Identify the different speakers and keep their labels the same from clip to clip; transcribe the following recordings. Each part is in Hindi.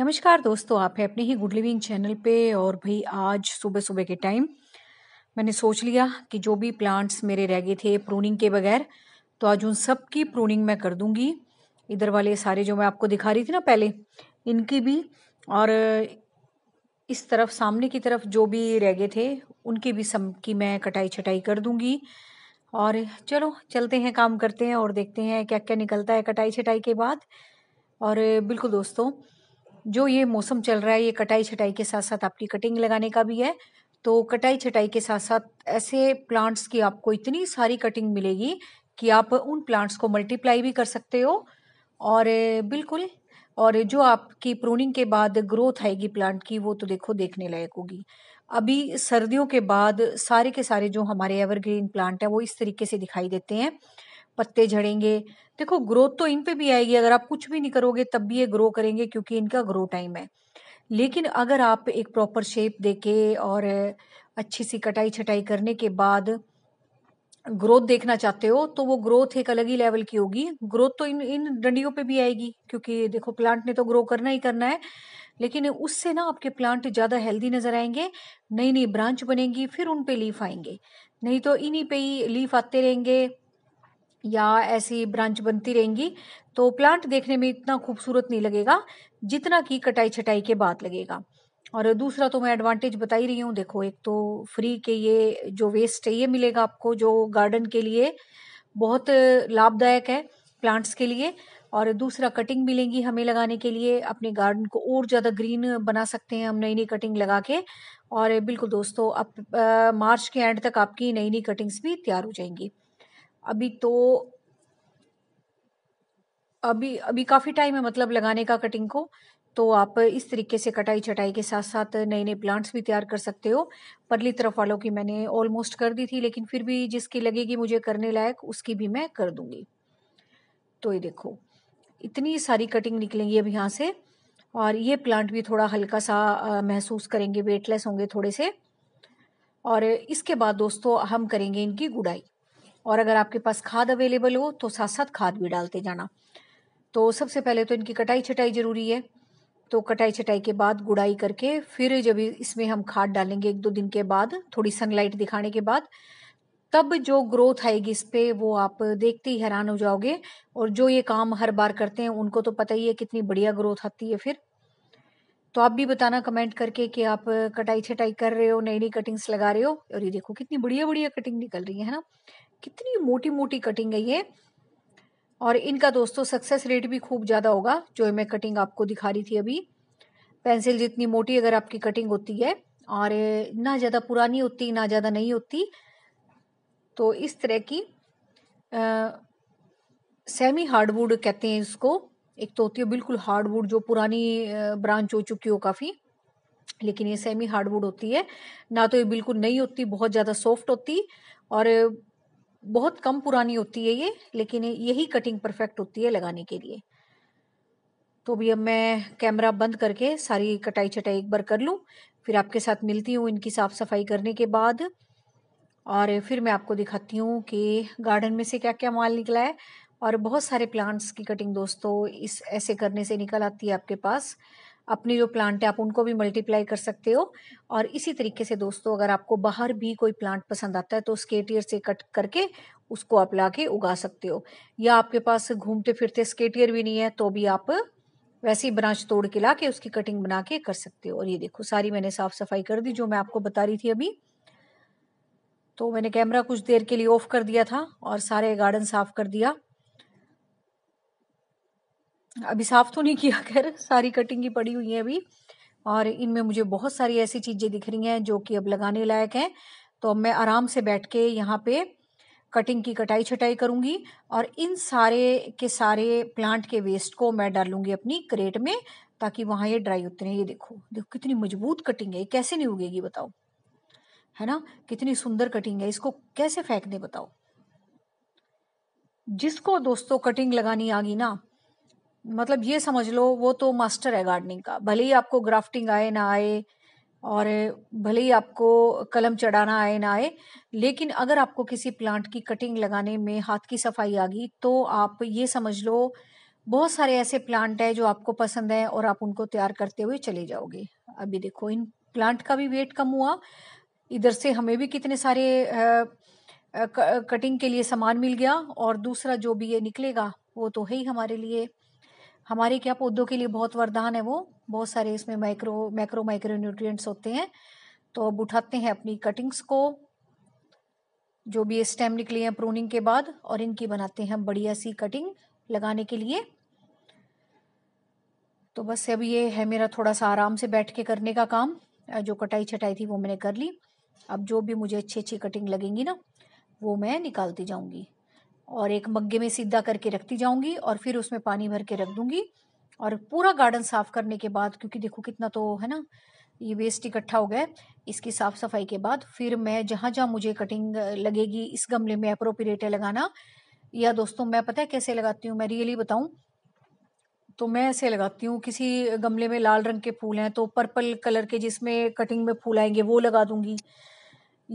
Speaker 1: नमस्कार दोस्तों आप है अपने ही गुड लिविंग चैनल पे और भाई आज सुबह सुबह के टाइम मैंने सोच लिया कि जो भी प्लांट्स मेरे रह गए थे प्रूनिंग के बगैर तो आज उन सब की प्रूनिंग मैं कर दूंगी इधर वाले सारे जो मैं आपको दिखा रही थी ना पहले इनकी भी और इस तरफ सामने की तरफ जो भी रह गए थे उनकी भी सब की मैं कटाई छटाई कर दूंगी और चलो चलते हैं काम करते हैं और देखते हैं क्या क्या निकलता है कटाई छटाई के बाद और बिल्कुल दोस्तों जो ये मौसम चल रहा है ये कटाई छटाई के साथ साथ आपकी कटिंग लगाने का भी है तो कटाई छटाई के साथ साथ ऐसे प्लांट्स की आपको इतनी सारी कटिंग मिलेगी कि आप उन प्लांट्स को मल्टीप्लाई भी कर सकते हो और बिल्कुल और जो आपकी प्रूनिंग के बाद ग्रोथ आएगी प्लांट की वो तो देखो देखने लायक होगी अभी सर्दियों के बाद सारे के सारे जो हमारे एवरग्रीन प्लांट है वो इस तरीके से दिखाई देते हैं पत्ते झड़ेंगे देखो ग्रोथ तो इन पे भी आएगी अगर आप कुछ भी नहीं करोगे तब भी ये ग्रो करेंगे क्योंकि इनका ग्रो टाइम है लेकिन अगर आप एक प्रॉपर शेप देके और अच्छी सी कटाई छटाई करने के बाद ग्रोथ देखना चाहते हो तो वो ग्रोथ एक अलग ही लेवल की होगी ग्रोथ तो इन इन डंडियों पे भी आएगी क्योंकि देखो प्लांट ने तो ग्रो करना ही करना है लेकिन उससे ना आपके प्लांट ज़्यादा हेल्दी नज़र आएंगे नई नई ब्रांच बनेंगी फिर उन पे लीफ आएंगे नहीं तो इन्हीं पे ही लीफ आते रहेंगे या ऐसी ब्रांच बनती रहेंगी तो प्लांट देखने में इतना खूबसूरत नहीं लगेगा जितना कि कटाई छटाई के बाद लगेगा और दूसरा तो मैं एडवांटेज बता ही रही हूँ देखो एक तो फ्री के ये जो वेस्ट है ये मिलेगा आपको जो गार्डन के लिए बहुत लाभदायक है प्लांट्स के लिए और दूसरा कटिंग मिलेंगी हमें लगाने के लिए अपने गार्डन को और ज़्यादा ग्रीन बना सकते हैं हम नई नई कटिंग लगा के और बिल्कुल दोस्तों अब मार्च के एंड तक आपकी नई नई कटिंग्स भी तैयार हो जाएंगी अभी तो अभी अभी काफ़ी टाइम है मतलब लगाने का कटिंग को तो आप इस तरीके से कटाई छटाई के साथ साथ नए नए प्लांट्स भी तैयार कर सकते हो परली तरफ वालों की मैंने ऑलमोस्ट कर दी थी लेकिन फिर भी जिसकी लगेगी मुझे करने लायक उसकी भी मैं कर दूंगी तो ये देखो इतनी सारी कटिंग निकलेंगी अब यहाँ से और ये प्लांट भी थोड़ा हल्का सा महसूस करेंगे वेटलेस होंगे थोड़े से और इसके बाद दोस्तों हम करेंगे इनकी गुड़ाई और अगर आपके पास खाद अवेलेबल हो तो साथ साथ खाद भी डालते जाना तो सबसे पहले तो इनकी कटाई छटाई ज़रूरी है तो कटाई छटाई के बाद गुड़ाई करके फिर जब इसमें हम खाद डालेंगे एक दो दिन के बाद थोड़ी सनलाइट दिखाने के बाद तब जो ग्रोथ आएगी इस पर वो आप देखते ही हैरान हो जाओगे और जो ये काम हर बार करते हैं उनको तो पता ही है कितनी बढ़िया ग्रोथ आती है फिर तो आप भी बताना कमेंट करके कि आप कटाई छटाई कर रहे हो नई नई कटिंग्स लगा रहे हो और ये देखो कितनी बढ़िया बढ़िया कटिंग निकल रही है ना कितनी मोटी मोटी कटिंग है ये और इनका दोस्तों सक्सेस रेट भी खूब ज़्यादा होगा जो मैं कटिंग आपको दिखा रही थी अभी पेंसिल जितनी मोटी अगर आपकी कटिंग होती है और ना ज़्यादा पुरानी होती ना ज़्यादा नहीं होती तो इस तरह की आ, सेमी हार्डवुड कहते हैं इसको एक तो होती है बिल्कुल हार्डवुड जो पुरानी ब्रांच हो चुकी हो काफ़ी लेकिन ये सेमी हार्डवुड होती है ना तो ये बिल्कुल नहीं होती बहुत ज़्यादा सॉफ्ट होती और बहुत कम पुरानी होती है ये लेकिन यही कटिंग परफेक्ट होती है लगाने के लिए तो भी अब मैं कैमरा बंद करके सारी कटाई चटाई एक बार कर लूँ फिर आपके साथ मिलती हूँ इनकी साफ़ सफाई करने के बाद और फिर मैं आपको दिखाती हूँ कि गार्डन में से क्या क्या माल निकला है और बहुत सारे प्लांट्स की कटिंग दोस्तों इस ऐसे करने से निकल आती है आपके पास अपने जो प्लांट है आप उनको भी मल्टीप्लाई कर सकते हो और इसी तरीके से दोस्तों अगर आपको बाहर भी कोई प्लांट पसंद आता है तो स्केटियर से कट करके उसको आप ला के उगा सकते हो या आपके पास घूमते फिरते स्केटियर भी नहीं है तो भी आप वैसे ही ब्रांच तोड़ के ला के उसकी कटिंग बना के कर सकते हो और ये देखो सारी मैंने साफ सफाई कर दी जो मैं आपको बता रही थी अभी तो मैंने कैमरा कुछ देर के लिए ऑफ कर दिया था और सारे गार्डन साफ कर दिया अभी साफ तो नहीं किया खैर सारी कटिंग ही पड़ी हुई है अभी और इनमें मुझे बहुत सारी ऐसी चीज़ें दिख रही हैं जो कि अब लगाने लायक हैं तो अब मैं आराम से बैठ के यहाँ पे कटिंग की कटाई छटाई करूंगी और इन सारे के सारे प्लांट के वेस्ट को मैं डालूंगी अपनी क्रेट में ताकि वहां ये ड्राई उतरे ये देखो देखो कितनी मजबूत कटिंग है ये कैसे नहीं उगेगी बताओ है ना कितनी सुंदर कटिंग है इसको कैसे फेंक दे बताओ जिसको दोस्तों कटिंग लगानी आ गई ना मतलब ये समझ लो वो तो मास्टर है गार्डनिंग का भले ही आपको ग्राफ्टिंग आए ना आए और भले ही आपको कलम चढ़ाना आए ना आए लेकिन अगर आपको किसी प्लांट की कटिंग लगाने में हाथ की सफाई आ गई तो आप ये समझ लो बहुत सारे ऐसे प्लांट हैं जो आपको पसंद है और आप उनको तैयार करते हुए चले जाओगे अभी देखो इन प्लांट का भी वेट कम हुआ इधर से हमें भी कितने सारे कटिंग के लिए सामान मिल गया और दूसरा जो भी ये निकलेगा वो तो है ही हमारे लिए हमारे क्या पौधों के लिए बहुत वरदान है वो बहुत सारे इसमें माइक्रो माइक्रो माइक्रो न्यूट्रिएंट्स होते हैं तो अब उठाते हैं अपनी कटिंग्स को जो भी स्टेम निकले हैं प्रोनिंग के बाद और इनकी बनाते हैं बढ़िया सी कटिंग लगाने के लिए तो बस अब ये है मेरा थोड़ा सा आराम से बैठ के करने का काम जो कटाई छटाई थी वो मैंने कर ली अब जो भी मुझे अच्छी अच्छी कटिंग लगेंगी ना वो मैं निकालती जाऊंगी और एक मग्गे में सीधा करके रखती जाऊंगी और फिर उसमें पानी भर के रख दूंगी और पूरा गार्डन साफ करने के बाद क्योंकि देखो कितना तो है ना ये वेस्ट इकट्ठा हो गया इसकी साफ सफाई के बाद फिर मैं जहाँ जहाँ मुझे कटिंग लगेगी इस गमले में अप्रोप्रिएट है लगाना या दोस्तों मैं पता है कैसे लगाती हूँ मैं रियली बताऊँ तो मैं ऐसे लगाती हूँ किसी गमले में लाल रंग के फूल हैं तो पर्पल कलर के जिसमें कटिंग में फूल आएंगे वो लगा दूंगी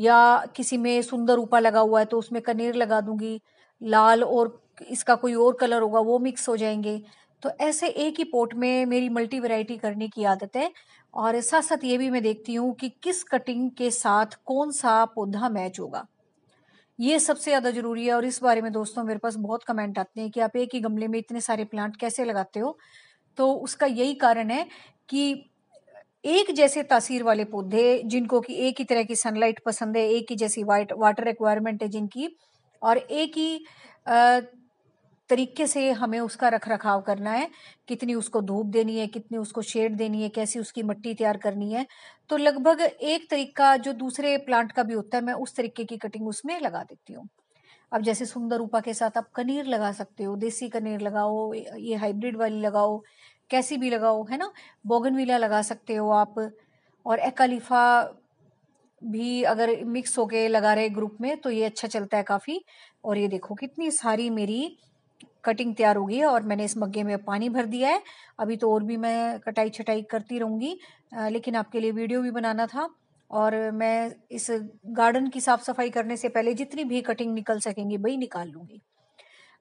Speaker 1: या किसी में सुंदर ऊपा लगा हुआ है तो उसमें कनेर लगा दूंगी लाल और इसका कोई और कलर होगा वो मिक्स हो जाएंगे तो ऐसे एक ही पोट में मेरी मल्टी वैरायटी करने की आदत है और साथ साथ ये भी मैं देखती हूँ कि किस कटिंग के साथ कौन सा पौधा मैच होगा ये सबसे ज़्यादा ज़रूरी है और इस बारे में दोस्तों मेरे पास बहुत कमेंट आते हैं कि आप एक ही गमले में इतने सारे प्लांट कैसे लगाते हो तो उसका यही कारण है कि एक जैसे तासीर वाले पौधे जिनको कि एक ही तरह की सनलाइट पसंद है एक ही जैसी वाइट वाटर रिक्वायरमेंट है जिनकी और एक ही तरीके से हमें उसका रख रखाव करना है कितनी उसको धूप देनी है कितनी उसको शेड देनी है कैसी उसकी मिट्टी तैयार करनी है तो लगभग एक तरीका जो दूसरे प्लांट का भी होता है मैं उस तरीके की कटिंग उसमें लगा देती हूँ अब जैसे सुंदर रूपा के साथ आप कनीर लगा सकते हो देसी कनीर लगाओ ये हाइब्रिड वाली लगाओ कैसी भी लगाओ है ना बोगनवीला लगा सकते हो आप और एकालीफा भी अगर मिक्स होके लगा रहे ग्रुप में तो ये अच्छा चलता है काफ़ी और ये देखो कितनी सारी मेरी कटिंग तैयार हो गई है और मैंने इस मग्गे में पानी भर दिया है अभी तो और भी मैं कटाई छटाई करती रहूँगी लेकिन आपके लिए वीडियो भी बनाना था और मैं इस गार्डन की साफ सफाई करने से पहले जितनी भी कटिंग निकल सकेंगी वही निकाल लूँगी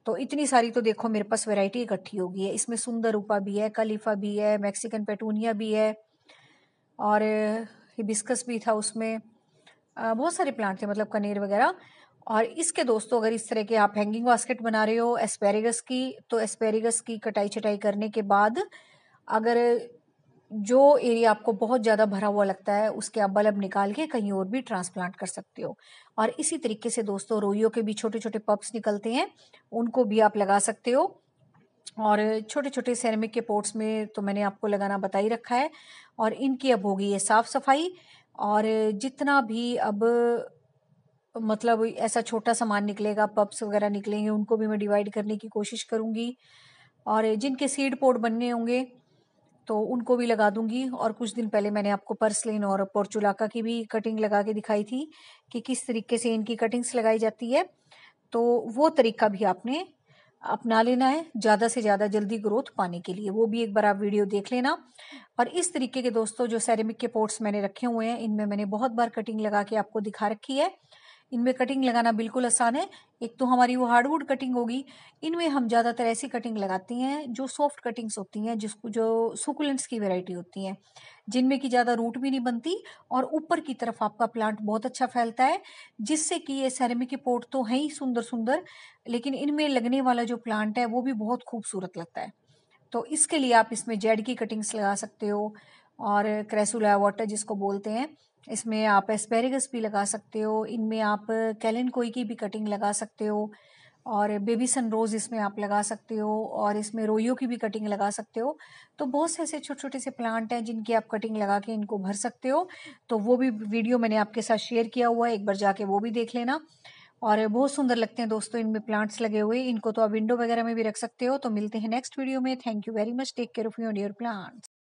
Speaker 1: तो इतनी सारी तो देखो मेरे पास वैरायटी इकट्ठी होगी है इसमें सुंदर रूपा भी है कलीफा भी है मैक्सिकन पेटूनिया भी है और हिबिस्कस भी था उसमें बहुत सारे प्लांट थे मतलब कनेर वगैरह और इसके दोस्तों अगर इस तरह के आप हैंगिंग बास्केट बना रहे हो एस्पेरिगस की तो एस्पेरिगस की कटाई छटाई करने के बाद अगर जो एरिया आपको बहुत ज़्यादा भरा हुआ लगता है उसके आप बल्ब निकाल के कहीं और भी ट्रांसप्लांट कर सकते हो और इसी तरीके से दोस्तों रोइयों के भी छोटे छोटे पप्स निकलते हैं उनको भी आप लगा सकते हो और छोटे छोटे सेरेमिक के पोर्ट्स में तो मैंने आपको लगाना बता ही रखा है और इनकी अब होगी ये साफ़ सफाई और जितना भी अब मतलब ऐसा छोटा सामान निकलेगा पब्स वगैरह निकलेंगे उनको भी मैं डिवाइड करने की कोशिश करूँगी और जिनके सीड पोर्ट बनने होंगे तो उनको भी लगा दूंगी और कुछ दिन पहले मैंने आपको पर्सलिन और पोर्चुलाका की भी कटिंग लगा के दिखाई थी कि किस तरीके से इनकी कटिंग्स लगाई जाती है तो वो तरीका भी आपने अपना लेना है ज़्यादा से ज़्यादा जल्दी ग्रोथ पाने के लिए वो भी एक बार आप वीडियो देख लेना और इस तरीके के दोस्तों जो सेरेमिक के पोर्ट्स मैंने रखे हुए हैं इनमें मैंने बहुत बार कटिंग लगा के आपको दिखा रखी है इनमें कटिंग लगाना बिल्कुल आसान है एक तो हमारी वो हार्डवुड कटिंग होगी इनमें हम ज़्यादातर ऐसी कटिंग लगाती हैं जो सॉफ्ट कटिंग्स होती हैं जिसको जो सुकुलेंट्स की वैरायटी होती हैं जिनमें कि ज़्यादा रूट भी नहीं बनती और ऊपर की तरफ आपका प्लांट बहुत अच्छा फैलता है जिससे कि ये सैरमिक के पोर्ट तो हैं ही सुंदर सुंदर लेकिन इनमें लगने वाला जो प्लांट है वो भी बहुत खूबसूरत लगता है तो इसके लिए आप इसमें जेड की कटिंग्स लगा सकते हो और क्रेसुला वाटर जिसको बोलते हैं इसमें आप एस्पेरिगस भी लगा सकते हो इनमें आप कैलन कोई की भी कटिंग लगा सकते हो और बेबी सन रोज़ इसमें आप लगा सकते हो और इसमें रोयो की भी कटिंग लगा सकते हो तो बहुत से ऐसे छोटे छोटे से प्लांट हैं जिनकी आप कटिंग लगा के इनको भर सकते हो तो वो भी वीडियो मैंने आपके साथ शेयर किया हुआ है एक बार जाके वो भी देख लेना और बहुत सुंदर लगते हैं दोस्तों इनमें प्लांट्स लगे हुए इनको तो आप विंडो वगैरह में भी रख सकते हो तो मिलते हैं नेक्स्ट वीडियो में thank you very much take care of your plants